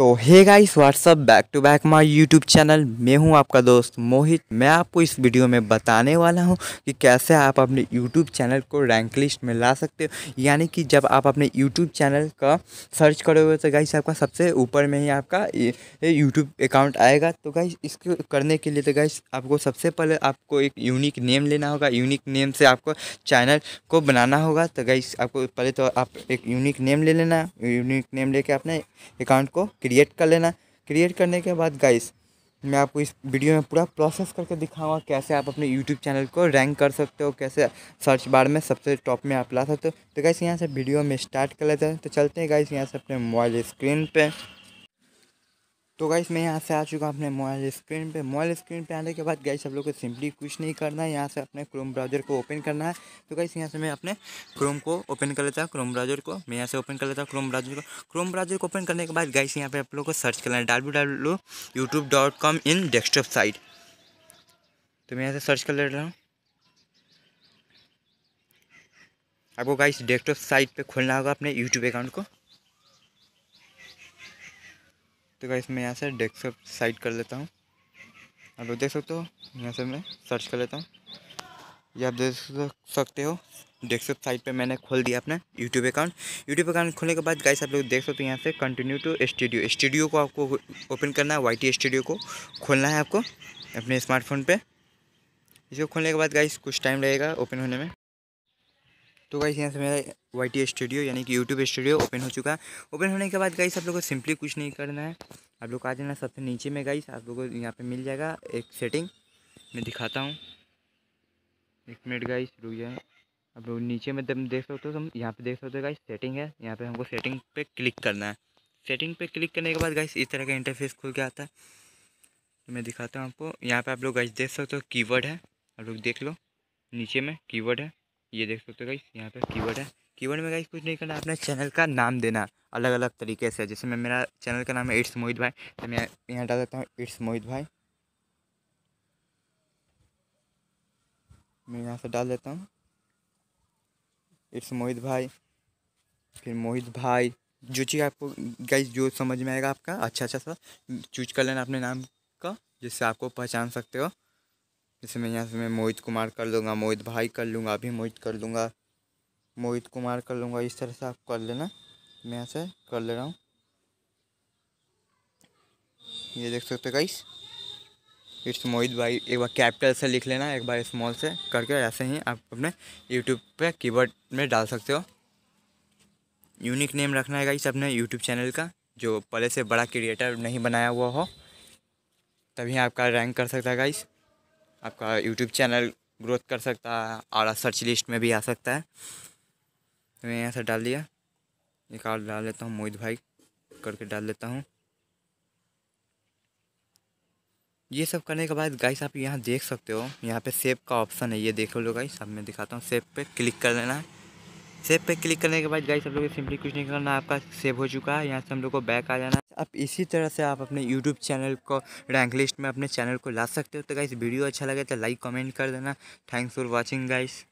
तो hey guys what's up back to back my YouTube channel मैं हूं आपका दोस्त मोहित मैं आपको इस वीडियो में बताने वाला हूं कि कैसे आप अपने यूट्यूब चैनल को रैंक लिस्ट में ला सकते हो यानी कि जब आप अपने यूट्यूब चैनल का सर्च करोगे तो गाइस आपका सबसे ऊपर में ही आपका यूट्यूब अकाउंट आएगा तो गाइस इसको करने के लिए तो गाइस आपको सबसे पहले आपको एक यूनिक नेम लेना होगा यूनिक नेम से आपको चैनल को बनाना होगा तो गाइस आपको पहले तो आप एक यूनिक नेम ले लेना यूनिक नेम लेके अपने अकाउंट को क्रिएट कर लेना क्रिएट करने के बाद गाइस मैं आपको इस वीडियो में पूरा प्रोसेस करके दिखाऊंगा कैसे आप अपने यूट्यूब चैनल को रैंक कर सकते हो कैसे सर्च बार में सबसे टॉप में आप ला सकते हो तो गाइस यहाँ से वीडियो में स्टार्ट कर लेते हैं तो चलते हैं गाइस यहाँ से अपने मोबाइल स्क्रीन पर तो गाइस मैं यहाँ से आ चुका अपने मोबाइल स्क्रीन पे मोबाइल स्क्रीन पे आने के बाद गाइस आप लोग को सिंपली कुछ नहीं करना है यहाँ से अपने क्रोम ब्राउजर को ओपन करना है तो गाइस यहाँ से मैं अपने क्रोम को ओपन कर लेता हूँ क्रोम ब्राउजर को मैं यहाँ से ओपन कर लेता हूँ क्रोम ब्राउजर को क्रोम ब्राउजर को ओपन करने के बाद गाइस यहाँ पर आप लोग को सर्च करना है W W YouTube dot com in desktop site तो मैं यहाँ से सर्च कर ले रहा हूँ आपको गाइस डेस्कटॉप साइट पर खोलना होगा अपने यूट्यूब अकाउंट को तो गाइस मैं यहाँ से डेस्कटॉप साइड कर लेता हूँ आप लोग देख सकते हो यहाँ से मैं सर्च कर लेता हूँ ये आप देख सकते हो डेस्कटॉप साइट पे मैंने खोल दिया अपना यूट्यूब अकाउंट यूट्यूब अकाउंट खोलने के बाद गाइस आप लोग देख सकते हो यहाँ से कंटिन्यू टू स्टूडियो स्टूडियो को आपको ओपन करना है वाई स्टूडियो को खोलना है आपको अपने स्मार्टफोन पर इसको खोलने के बाद गाइस कुछ टाइम लगेगा ओपन होने में तो गाइस यहाँ से मेरा वाई टी स्टूडियो यानी कि यूट्यूब स्टूडियो ओपन हो चुका है ओपन होने के बाद गाइस आप लोग को सिंपली कुछ नहीं करना है आप लोग आ जाना सबसे नीचे में गाइस आप लोग को यहाँ पे मिल जाएगा एक सेटिंग मैं दिखाता हूँ एक मिनट गाइस रुक जाए आप लोग नीचे में देख सकते हो तो यहाँ पर देख सकते हो गाइस सेटिंग है यहाँ पर हमको सेटिंग पर क्लिक करना है सेटिंग पे क्लिक करने के बाद गाइस इस तरह का इंटरफेस खुल के आता है तो मैं दिखाता हूँ आपको यहाँ पर आप लोग गाइस देख सकते हो की है आप लोग देख लो नीचे में कीवर्ड है ये देख सकते हो गाइस यहाँ पे कीवर्ड है कीवर्ड में गाइस कुछ नहीं करना अपने चैनल का नाम देना अलग अलग तरीके से जैसे मैं मेरा चैनल का नाम है इट्स मोहित भाई तो मैं यहाँ डाल देता हूँ इट्स मोहित भाई मैं यहाँ से डाल देता हूँ इट्स मोहित भाई फिर मोहित भाई जो चीज़ आपको गाइस जो समझ में आएगा आपका अच्छा अच्छा सा चूज कर लेना अपने नाम का जिससे आपको पहचान सकते हो जैसे मैं यहाँ से मैं मोहित कुमार कर लूँगा मोहित भाई कर लूँगा अभी मोहित कर लूँगा मोहित कुमार कर लूँगा इस तरह से आप कर लेना मैं यहाँ से कर ले रहा हूँ ये देख सकते हो गाइस इट्स मोहित भाई एक बार कैपिटल से लिख लेना एक बार स्मॉल से करके ऐसे ही आप अपने यूट्यूब पे कीबोर्ड में डाल सकते हो यूनिक नेम रखना है गाइस अपने यूट्यूब चैनल का जो पहले से बड़ा क्रिएटर नहीं बनाया हुआ हो तभी आपका रैंक कर सकता है गाइस आपका यूट्यूब चैनल ग्रोथ कर सकता है और सर्च लिस्ट में भी आ सकता है तो मैं यहाँ से डाल दिया एक और डाल लेता हूँ मोहित भाई करके डाल लेता हूँ ये सब करने के बाद गाइस आप यहाँ देख सकते हो यहाँ पे सेव का ऑप्शन है ये देख लोग गाइस अब मैं दिखाता हूँ सेव पे क्लिक कर देना है सेव पे क्लिक करने के बाद गाइस आप लोग सिंपली कुछ नहीं करना आपका सेव हो चुका है यहाँ से हम लोग को बैक आ जाना है आप इसी तरह से आप अपने यूट्यूब चैनल को रैंक लिस्ट में अपने चैनल को ला सकते हो तो गाइस वीडियो अच्छा लगे तो लाइक कमेंट कर देना थैंक्स फॉर वॉचिंग गाइस